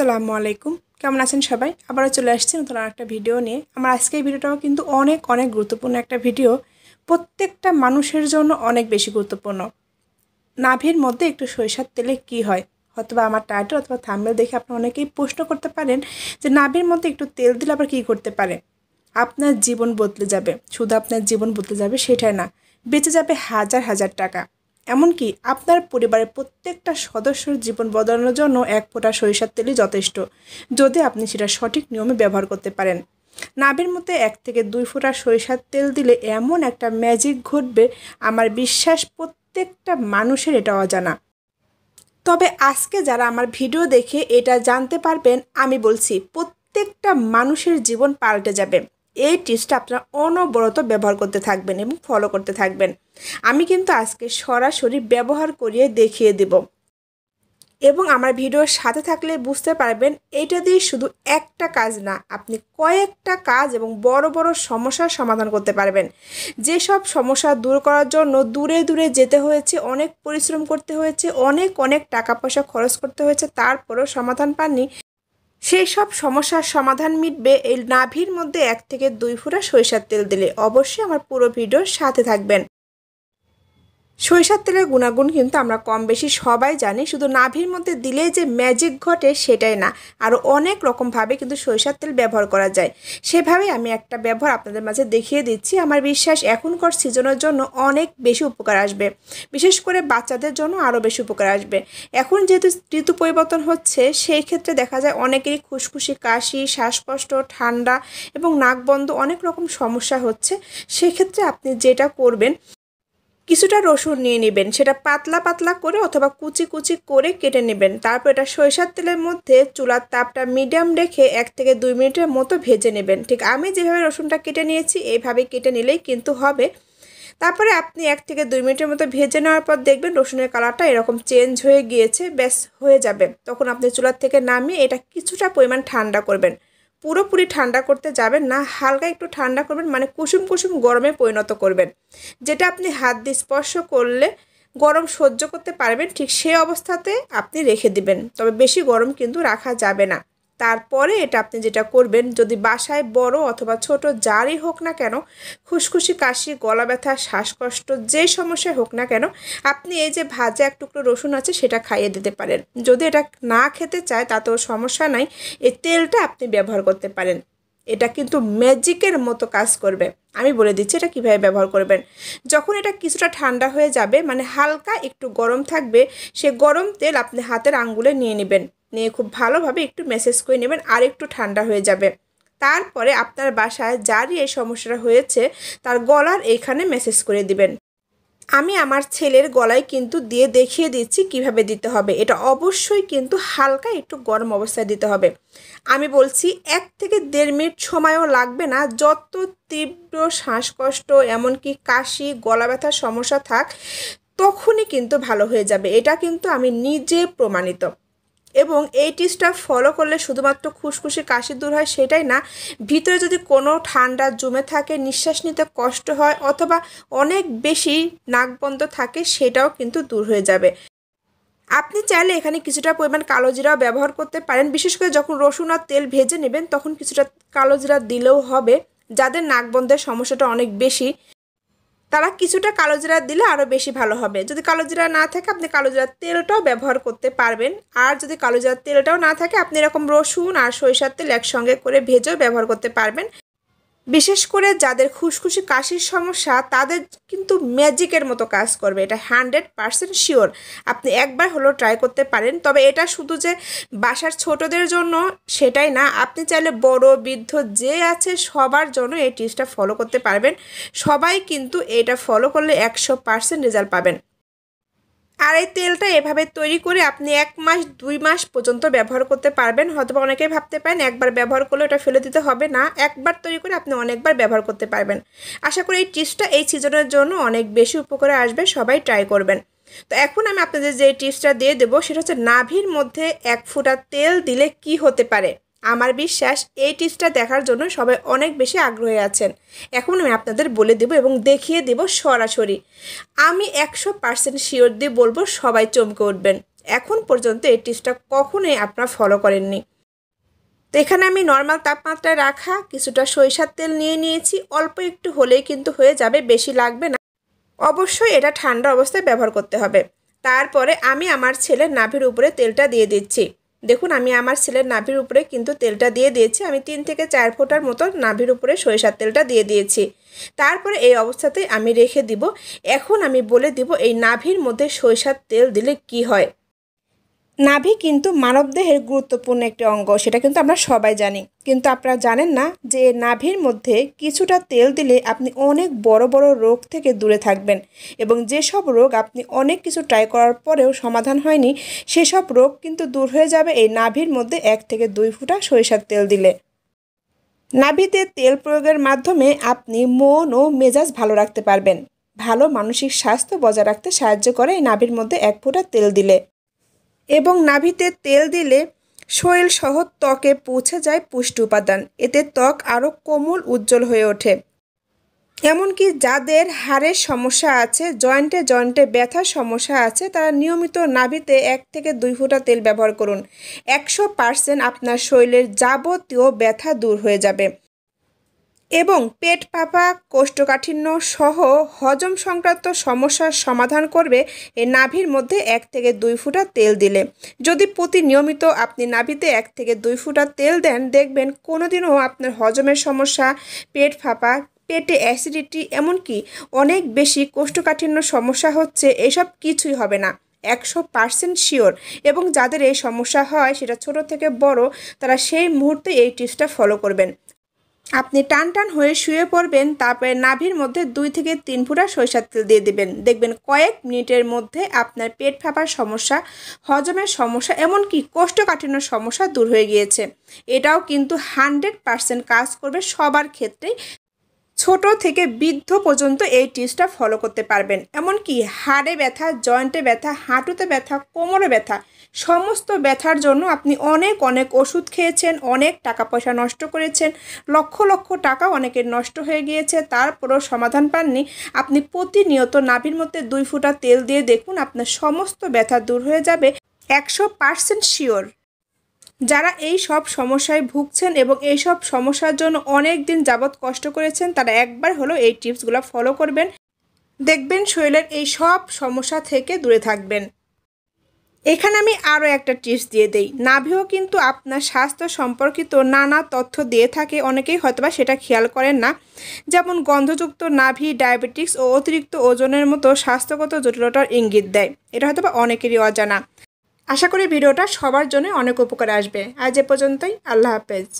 আসসালামু আলাইকুম কেমন আছেন সবাই আবারও চলে আসছি নতুন একটা ভিডিও নিয়ে আমার আজকে এই ভিডিওটাও কিন্তু অনেক অনেক গুরুত্বপূর্ণ একটা ভিডিও প্রত্যেকটা মানুষের জন্য অনেক বেশি গুরুত্বপূর্ণ নাভির মধ্যে একটু সরিষার তেলে কি হয় অথবা আমার টাইটেল অথবা থামবেল দেখে আপনি অনেকেই প্রশ্ন করতে পারেন যে নাভির মধ্যে একটু তেল দিলে আবার কী করতে পারে আপনার জীবন বদলে যাবে শুধু আপনার জীবন বদলে যাবে সেটাই না বেঁচে যাবে হাজার হাজার টাকা এমনকি আপনার পরিবারের প্রত্যেকটা সদস্যর জীবন বদলানোর জন্য এক ফোঁটা সরিষার তেলই যথেষ্ট যদি আপনি সেটা সঠিক নিয়মে ব্যবহার করতে পারেন নাবের মতে এক থেকে দুই ফোঁটা সরিষার তেল দিলে এমন একটা ম্যাজিক ঘটবে আমার বিশ্বাস প্রত্যেকটা মানুষের এটা অজানা তবে আজকে যারা আমার ভিডিও দেখে এটা জানতে পারবেন আমি বলছি প্রত্যেকটা মানুষের জীবন পাল্টে যাবে এই টিপসটা আপনারা অনবরত ব্যবহার করতে থাকবেন এবং ফলো করতে থাকবেন আমি কিন্তু আজকে সরাসরি ব্যবহার করিয়ে দেখিয়ে দেব এবং আমার ভিডিওর সাথে থাকলে বুঝতে পারবেন এটা দিয়ে শুধু একটা কাজ না আপনি কয়েকটা কাজ এবং বড় বড় সমস্যার সমাধান করতে পারবেন যেসব সমস্যা দূর করার জন্য দূরে দূরে যেতে হয়েছে অনেক পরিশ্রম করতে হয়েছে অনেক অনেক টাকা পয়সা খরচ করতে হয়েছে তারপরেও সমাধান পাননি সেই সব সমস্যার সমাধান মিটবে এই নাভির মধ্যে এক থেকে দুই ফোঁটা সরিষার তেল দিলে অবশ্যই আমার পুরো ভিডিওর সাথে থাকবেন সরিষার তেলের গুণাগুণ কিন্তু আমরা কম বেশি সবাই জানি শুধু নাভির মধ্যে দিলে যে ম্যাজিক ঘটে সেটাই না আরও অনেক রকমভাবে কিন্তু সরিষার তেল ব্যবহার করা যায় সেভাবে আমি একটা ব্যবহার আপনাদের মাঝে দেখিয়ে দিচ্ছি আমার বিশ্বাস এখনকার সিজনের জন্য অনেক বেশি উপকার আসবে বিশেষ করে বাচ্চাদের জন্য আরও বেশি উপকার আসবে এখন যেহেতু ঋতু পরিবর্তন হচ্ছে সেই ক্ষেত্রে দেখা যায় অনেকেরই খুশখুশি কাশি শ্বাসকষ্ট ঠান্ডা এবং নাক বন্ধ অনেক রকম সমস্যা হচ্ছে সেক্ষেত্রে আপনি যেটা করবেন কিছুটা রসুন নিয়ে নেবেন সেটা পাতলা পাতলা করে অথবা কুচি কুচি করে কেটে নেবেন তারপর এটা সরিষার তেলের মধ্যে চুলার তাপটা মিডিয়াম রেখে এক থেকে দুই মিনিটের মতো ভেজে নেবেন ঠিক আমি যেভাবে রসুনটা কেটে নিয়েছি এইভাবে কেটে নিলেই কিন্তু হবে তারপরে আপনি এক থেকে দুই মিনিটের মতো ভেজে নেওয়ার পর দেখবেন রসুনের কালারটা এরকম চেঞ্জ হয়ে গিয়েছে ব্যাস হয়ে যাবে তখন আপনি চুলার থেকে নামিয়ে এটা কিছুটা পরিমাণ ঠান্ডা করবেন পুরোপুরি ঠান্ডা করতে যাবেন না হালকা একটু ঠান্ডা করবেন মানে কুসুম কুসুম গরমে পরিণত করবেন যেটা আপনি হাত দিয়ে স্পর্শ করলে গরম সহ্য করতে পারবেন ঠিক সেই অবস্থাতে আপনি রেখে দিবেন তবে বেশি গরম কিন্তু রাখা যাবে না তারপরে এটা আপনি যেটা করবেন যদি বাসায় বড় অথবা ছোট যারই হোক না কেন খুশখুশি কাশি গলা ব্যথা শ্বাসকষ্ট যে সমস্যায় হোক না কেন আপনি এই যে ভাজা এক টুকরো রসুন আছে সেটা খাইয়ে দিতে পারেন যদি এটা না খেতে চায় তাতেও সমস্যা নাই এই তেলটা আপনি ব্যবহার করতে পারেন এটা কিন্তু ম্যাজিকের মতো কাজ করবে আমি বলে দিচ্ছি এটা কীভাবে ব্যবহার করবেন যখন এটা কিছুটা ঠান্ডা হয়ে যাবে মানে হালকা একটু গরম থাকবে সে গরম তেল আপনি হাতের আঙ্গুলে নিয়ে নেবেন নিয়ে খুব ভালোভাবে একটু মেসেজ করে নেবেন আর একটু ঠান্ডা হয়ে যাবে তারপরে আপনার বাসায় যারই এই সমস্যাটা হয়েছে তার গলার এখানে মেসেজ করে দিবেন আমি আমার ছেলের গলায় কিন্তু দিয়ে দেখিয়ে দিচ্ছি কিভাবে দিতে হবে এটা অবশ্যই কিন্তু হালকা একটু গরম অবস্থায় দিতে হবে আমি বলছি এক থেকে দেড় মিনিট সময়ও লাগবে না যত তীব্র শ্বাসকষ্ট এমনকি কাশি গলা ব্যথার সমস্যা থাক তখনই কিন্তু ভালো হয়ে যাবে এটা কিন্তু আমি নিজে প্রমাণিত এবং এই টিপসটা ফলো করলে শুধুমাত্র খুশখুশি কাশি দূর হয় সেটাই না ভিতরে যদি কোনো ঠান্ডা জমে থাকে নিঃশ্বাস নিতে কষ্ট হয় অথবা অনেক বেশি নাক বন্ধ থাকে সেটাও কিন্তু দূর হয়ে যাবে আপনি চাইলে এখানে কিছুটা পরিমাণ কালো জিরাও ব্যবহার করতে পারেন বিশেষ করে যখন রসুন আর তেল ভেজে নেবেন তখন কিছুটা কালো জিরা দিলেও হবে যাদের নাক বন্ধের সমস্যাটা অনেক বেশি তারা কিছুটা কালো জিরা দিলে আরও বেশি ভালো হবে যদি কালো জিরা না থাকে আপনি কালো জিরার তেলটাও ব্যবহার করতে পারবেন আর যদি কালো জিরার তেলটাও না থাকে আপনি এরকম রসুন আর সরিষার তেল একসঙ্গে করে ভেজেও ব্যবহার করতে পারবেন বিশেষ করে যাদের খুশখুশি কাশির সমস্যা তাদের কিন্তু ম্যাজিকের মতো কাজ করবে এটা হান্ড্রেড পারসেন্ট শিওর আপনি একবার হলো ট্রাই করতে পারেন তবে এটা শুধু যে বাসার ছোটদের জন্য সেটাই না আপনি চাইলে বড় বৃদ্ধ যে আছে সবার জন্য এই টিপসটা ফলো করতে পারবেন সবাই কিন্তু এটা ফলো করলে একশো পারসেন্ট রেজাল্ট পাবেন আর এই তেলটা এভাবে তৈরি করে আপনি এক মাস দুই মাস পর্যন্ত ব্যবহার করতে পারবেন হয়তো অনেকেই ভাবতে পারেন একবার ব্যবহার করলে ওটা ফেলে দিতে হবে না একবার তৈরি করে আপনি অনেকবার ব্যবহার করতে পারবেন আশা করি এই টিপসটা এই সিজনের জন্য অনেক বেশি উপকারে আসবে সবাই ট্রাই করবেন তো এখন আমি আপনাদের যে টিপসটা দিয়ে দেবো সেটা হচ্ছে নাভির মধ্যে এক ফুটা তেল দিলে কি হতে পারে আমার বিশ্বাস এই টিপসটা দেখার জন্য সবাই অনেক বেশি আগ্রহী আছেন এখন আমি আপনাদের বলে দেব এবং দেখিয়ে দেব সরাসরি আমি একশো পার্সেন্ট শিওর দিয়ে বলবো সবাই চমকে উঠবেন এখন পর্যন্ত এই টিপসটা কখনোই আপনারা ফলো করেননি তো এখানে আমি নর্মাল তাপমাত্রায় রাখা কিছুটা সরিষার তেল নিয়ে নিয়েছি অল্প একটু হলেই কিন্তু হয়ে যাবে বেশি লাগবে না অবশ্যই এটা ঠান্ডা অবস্থায় ব্যবহার করতে হবে তারপরে আমি আমার ছেলের নাভির উপরে তেলটা দিয়ে দিচ্ছি দেখুন আমি আমার ছেলের নাভির উপরে কিন্তু তেলটা দিয়ে দিয়েছি আমি তিন থেকে চার ফোটার মতো নাভির উপরে সরিষার তেলটা দিয়ে দিয়েছি তারপরে এই অবস্থাতে আমি রেখে দিব এখন আমি বলে দিব এই নাভির মধ্যে সরিষার তেল দিলে কি হয় নাভি কিন্তু মানবদেহের গুরুত্বপূর্ণ একটি অঙ্গ সেটা কিন্তু আমরা সবাই জানি কিন্তু আপনারা জানেন না যে নাভির মধ্যে কিছুটা তেল দিলে আপনি অনেক বড় বড় রোগ থেকে দূরে থাকবেন এবং যেসব রোগ আপনি অনেক কিছু ট্রাই করার পরেও সমাধান হয়নি সেসব রোগ কিন্তু দূর হয়ে যাবে এই নাভির মধ্যে এক থেকে দুই ফুটা সরিষার তেল দিলে নাভিতে তেল প্রয়োগের মাধ্যমে আপনি মন ও মেজাজ ভালো রাখতে পারবেন ভালো মানসিক স্বাস্থ্য বজায় রাখতে সাহায্য করে এই নাভির মধ্যে এক ফোঁটা তেল দিলে এবং নাভিতে তেল দিলে শরীর সহ ত্বকে পৌঁছে যায় পুষ্টি উপাদান এতে ত্বক আরও কোমল উজ্জ্বল হয়ে ওঠে এমনকি যাদের হাড়ের সমস্যা আছে জয়েন্টে জয়েন্টে ব্যথার সমস্যা আছে তারা নিয়মিত নাভিতে এক থেকে দুই ফুটা তেল ব্যবহার করুন একশো পার্সেন্ট আপনার শরীরের যাবতীয় ব্যথা দূর হয়ে যাবে এবং পেট ফাঁপা কোষ্ঠকাঠিন্য সহ হজম সংক্রান্ত সমস্যার সমাধান করবে এ নাভির মধ্যে এক থেকে দুই ফুটা তেল দিলে যদি প্রতি নিয়মিত আপনি নাভিতে এক থেকে দুই ফুটা তেল দেন দেখবেন কোনোদিনও আপনার হজমের সমস্যা পেট ফাঁপা পেটে অ্যাসিডিটি এমনকি অনেক বেশি কোষ্ঠকাঠিন্য সমস্যা হচ্ছে এসব কিছুই হবে না একশো পার্সেন্ট শিওর এবং যাদের এই সমস্যা হয় সেটা ছোট থেকে বড় তারা সেই মুহূর্তে এই টিপসটা ফলো করবেন আপনি টান টান হয়ে শুয়ে পড়বেন তারপরে নাভির মধ্যে দুই থেকে তিন ফুটা সরিষার তেল দিয়ে দেবেন দেখবেন কয়েক মিনিটের মধ্যে আপনার পেট ফাঁপার সমস্যা হজমের সমস্যা এমনকি কোষ্ঠকাঠিন্যর সমস্যা দূর হয়ে গিয়েছে এটাও কিন্তু হানড্রেড পারসেন্ট কাজ করবে সবার ক্ষেত্রেই ছোট থেকে বৃদ্ধ পর্যন্ত এই টিপসটা ফলো করতে পারবেন এমনকি হাড়ে ব্যথা জয়েন্টে ব্যথা হাঁটুতে ব্যথা কোমরে ব্যথা সমস্ত ব্যথার জন্য আপনি অনেক অনেক ওষুধ খেয়েছেন অনেক টাকা পয়সা নষ্ট করেছেন লক্ষ লক্ষ টাকা অনেকের নষ্ট হয়ে গিয়েছে তারপরও সমাধান পাননি আপনি প্রতিনিয়ত নাভির মধ্যে দুই ফুটা তেল দিয়ে দেখুন আপনার সমস্ত ব্যথা দূর হয়ে যাবে একশো পার্সেন্ট শিওর যারা এই সব সমস্যায় ভুগছেন এবং এই সব সমস্যার জন্য অনেক দিন যাবৎ কষ্ট করেছেন তারা একবার হলো এই টিপসগুলো ফলো করবেন দেখবেন শরীরের এই সব সমস্যা থেকে দূরে থাকবেন এখানে আমি আরও একটা টিপস দিয়ে দেই নাভিও কিন্তু আপনার স্বাস্থ্য সম্পর্কিত নানা তথ্য দিয়ে থাকে অনেকেই হয়তোবা সেটা খেয়াল করেন না যেমন গন্ধযুক্ত নাভি ডায়াবেটিক্স ও অতিরিক্ত ওজনের মতো স্বাস্থ্যগত জটিলতার ইঙ্গিত দেয় এটা হয়তোবা অনেকেরই অজানা আশা করি ভিডিওটা সবার জন্য অনেক উপকারে আসবে আজ এ পর্যন্তই আল্লাহ হাফেজ